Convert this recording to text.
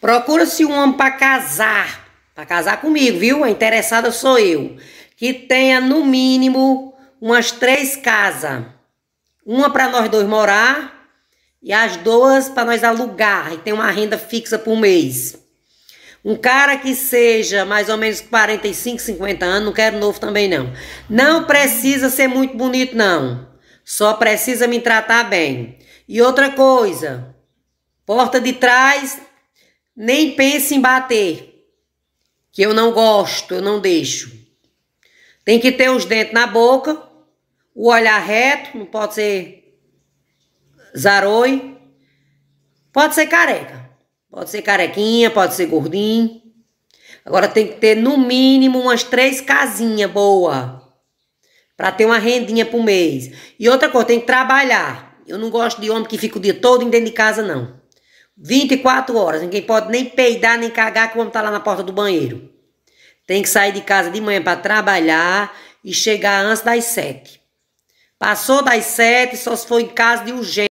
Procura-se um homem para casar, para casar comigo, viu? A interessada sou eu. Que tenha no mínimo umas três casas. Uma para nós dois morar e as duas para nós alugar e tem uma renda fixa por mês. Um cara que seja mais ou menos 45, 50 anos, não quero novo também não. Não precisa ser muito bonito não. Só precisa me tratar bem. E outra coisa, porta de trás nem pense em bater, que eu não gosto, eu não deixo. Tem que ter os dentes na boca, o olhar reto, não pode ser zaroi, pode ser careca, pode ser carequinha, pode ser gordinho. Agora tem que ter no mínimo umas três casinhas boa para ter uma rendinha por mês. E outra coisa, tem que trabalhar. Eu não gosto de homem que fica o dia todo dentro de casa, não. 24 horas. Ninguém pode nem peidar, nem cagar quando estar tá lá na porta do banheiro. Tem que sair de casa de manhã para trabalhar e chegar antes das 7. Passou das 7, só se for em casa de urgência.